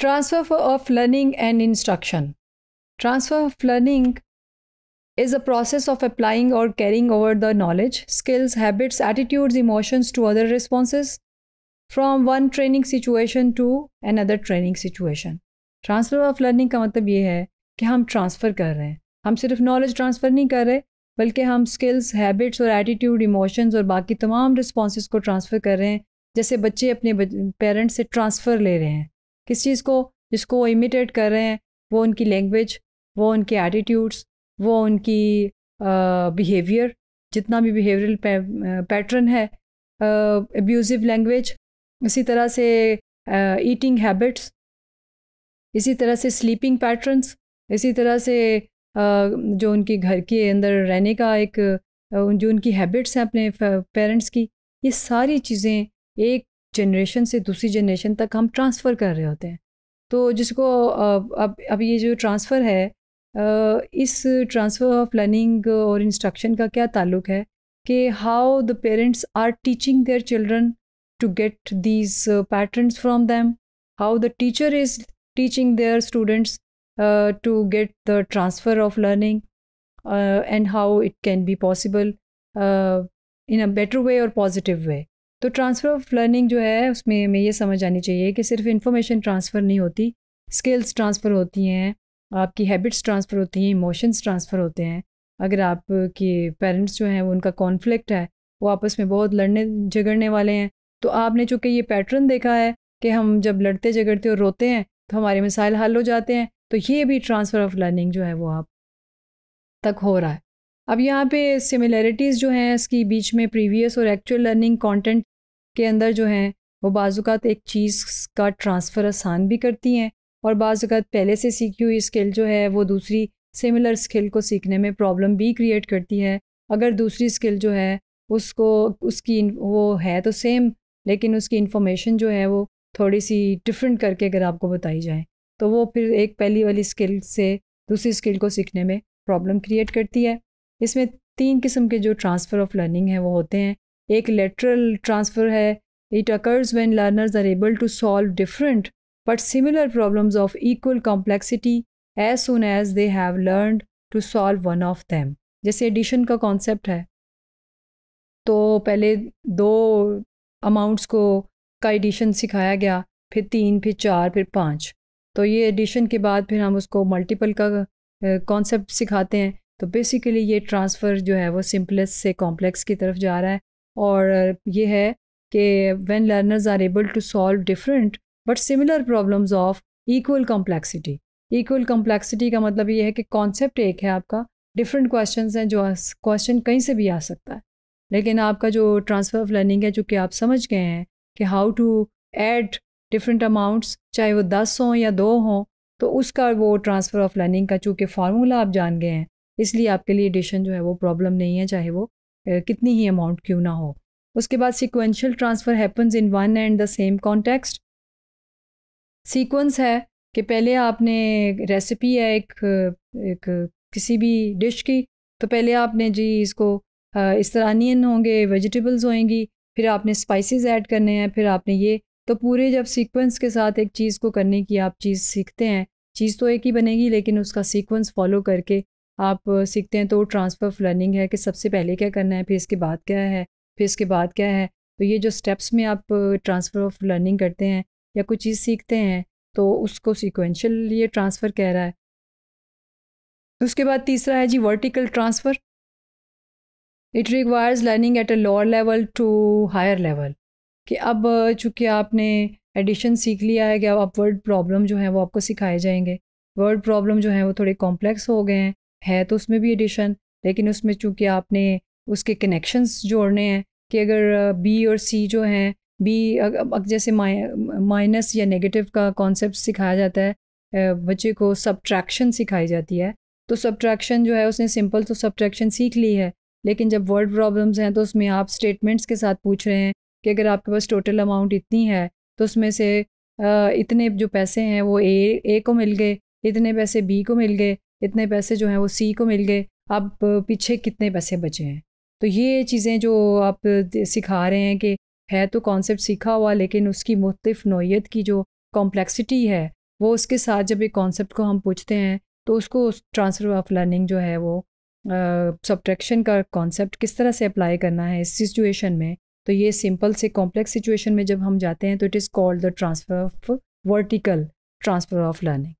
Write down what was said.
transfer of learning and instruction transfer of learning is a process of applying और carrying over the knowledge skills habits attitudes emotions to other response from one training situation to another training situation transfer of learning का मतलब ये है कि हम transfer कर रहे हैं हम सिर्फ नॉलेज ट्रांसफ़र नहीं कर रहे बल्कि हम स्किल्स हैबिट्स और एटीट्यूड इमोशंस और बाकी तमाम रिस्पॉन्स को ट्रांसफ़र कर रहे हैं जैसे बच्चे अपने पेरेंट्स से ट्रांसफ़र ले रहे हैं किस चीज़ को जिसको वो इमिटेट कर रहे हैं वो उनकी लैंग्वेज वो उनके एटीट्यूड्स वो उनकी बिहेवियर जितना भी बिहेवियरल पैटर्न है एब्यूज़िव लैंग्वेज इसी तरह से ईटिंग हैबिट्स इसी तरह से स्लीपिंग पैटर्न्स इसी तरह से जो उनके घर के अंदर रहने का एक जो उनकी हैबिट्स हैं अपने पेरेंट्स की ये सारी चीज़ें एक जनरेशन से दूसरी जनरेशन तक हम ट्रांसफ़र कर रहे होते हैं तो जिसको अब अब ये जो ट्रांसफ़र है इस ट्रांसफ़र ऑफ लर्निंग और इंस्ट्रक्शन का क्या ताल्लुक है कि how the parents are teaching their children to get these patterns from them how the teacher is teaching their students to get the transfer of learning and how it can be possible in a better way और positive वे तो transfer of learning जो है उसमें हमें ये समझ आनी चाहिए कि सिर्फ इन्फॉर्मेशन ट्रांसफ़र नहीं होती स्किल्स ट्रांसफ़र होती हैं आपकी हैबिट्स ट्रांसफ़र होती हैं इमोशंस ट्रांसफ़र होते हैं अगर आपके पेरेंट्स जो हैं वो उनका कॉन्फ्लिक्ट है वो आपस में बहुत लड़ने झगड़ने वाले हैं तो आपने चूँकि ये पैटर्न देखा है कि हम जब लड़ते झगड़ते और रोते हैं तो हमारे मसाइल हल हो जाते हैं तो ये भी ट्रांसफ़र ऑफ लर्निंग जो है वो आप तक हो रहा है अब यहाँ पे सिमिलरिटीज़ जो हैं इसकी बीच में प्रीवियस और एक्चुअल लर्निंग कंटेंट के अंदर जो हैं वो बाजुकात एक चीज़ का ट्रांसफ़र आसान भी करती हैं और बाजुकात पहले से सीखी हुई स्किल जो है वो दूसरी सिमिलर स्किल को सीखने में प्रॉब्लम भी क्रिएट करती है अगर दूसरी स्किल जो है उसको उसकी वो है तो सेम लेकिन उसकी इन्फॉर्मेशन जो है वो थोड़ी सी डिफरेंट करके अगर आपको बताई जाए तो वो फिर एक पहली वाली स्किल से दूसरी स्किल को सीखने में प्रॉब्लम क्रिएट करती है इसमें तीन किस्म के जो ट्रांसफ़र ऑफ लर्निंग है वो होते हैं एक लेटरल ट्रांसफ़र है it occurs when learners are able to solve different but similar problems of equal complexity as soon as they have learn to solve one of them जैसे addition का concept है तो पहले दो अमाउंट्स को का addition सिखाया गया फिर तीन फिर चार फिर पाँच तो ये एडिशन के बाद फिर हम उसको मल्टीपल का कॉन्सेप्ट सिखाते हैं तो बेसिकली ये ट्रांसफ़र जो है वो सिंपलेस्ट से कॉम्प्लेक्स की तरफ जा रहा है और ये है कि when learners are able to solve different but similar problems of equal complexity equal complexity का मतलब ये है कि कॉन्सेप्ट एक है आपका डिफरेंट क्वेश्चन हैं जो क्वेश्चन कहीं से भी आ सकता है लेकिन आपका जो ट्रांसफ़र ऑफ लर्निंग है चूँकि आप समझ गए हैं कि how to add different amounts चाहे वो दस हों या दो हों तो उसका वो ट्रांसफ़र ऑफ लर्निंग का चूँकि फार्मूला आप जान गए हैं इसलिए आपके लिए एडिशन जो है वो प्रॉब्लम नहीं है चाहे वो कितनी ही अमाउंट क्यों ना हो उसके बाद sequential transfer happens in one and the same context sequence है कि पहले आपने रेसिपी है एक एक किसी भी डिश की तो पहले आपने जी इसको इस तरह अनियन होंगे वेजिटेबल्स होंगी फिर आपने स्पाइसेस ऐड करने हैं फिर आपने ये तो पूरे जब सीक्वेंस के साथ एक चीज़ को करने की आप चीज़ सीखते हैं चीज़ तो एक ही बनेगी लेकिन उसका सीक्वेंस फॉलो करके आप सीखते हैं तो ट्रांसफ़र ऑफ लर्निंग है कि सबसे पहले क्या करना है फिर इसके बाद क्या है फिर इसके बाद क्या है तो ये जो स्टेप्स में आप ट्रांसफ़र ऑफ लर्निंग करते हैं या कोई चीज़ सीखते हैं तो उसको सिक्वेंशल ये ट्रांसफ़र कह रहा है उसके बाद तीसरा है जी vertical transfer it requires learning at a lower level to higher level कि अब चूँकि आपने एडिशन सीख लिया है कि अब आप वर्ड प्रॉब्लम जो है वो आपको सिखाए जाएंगे वर्ड प्रॉब्लम जो है वो थोड़े कॉम्प्लेक्स हो गए हैं है तो उसमें भी एडिशन लेकिन उसमें चूंकि आपने उसके कनेक्शंस जोड़ने हैं कि अगर बी और सी जो हैं बी जैसे माइनस या नेगेटिव का कॉन्सेप्ट सिखाया जाता है बच्चे को सब्ट्रैक्शन सिखाई जाती है तो सब्ट्रैक्शन जो है उसने सिंपल तो सब्ट्रैक्शन सीख ली है लेकिन जब वर्ड प्रॉब्लम्स हैं तो उसमें आप स्टेटमेंट्स के साथ पूछ रहे हैं कि अगर आपके पास टोटल अमाउंट इतनी है तो उसमें से इतने जो पैसे हैं वो ए ए को मिल गए इतने पैसे बी को मिल गए इतने पैसे जो हैं वो सी को मिल गए अब पीछे कितने पैसे बचे हैं तो ये चीज़ें जो आप सिखा रहे हैं कि है तो कॉन्सेप्ट सीखा हुआ लेकिन उसकी मुख्तफ नोयत की जो कॉम्प्लेक्सिटी है वो उसके साथ जब एक कॉन्सेप्ट को हम पूछते हैं तो उसको ट्रांसफर ऑफ लर्निंग जो है वो सब्ट्रैक्शन का कॉन्सेप्ट किस तरह से अप्लाई करना है इस सिचुएशन में तो ये सिंपल से कॉम्प्लेक्स सिचुएशन में जब हम जाते हैं तो it is called the transfer of vertical transfer of learning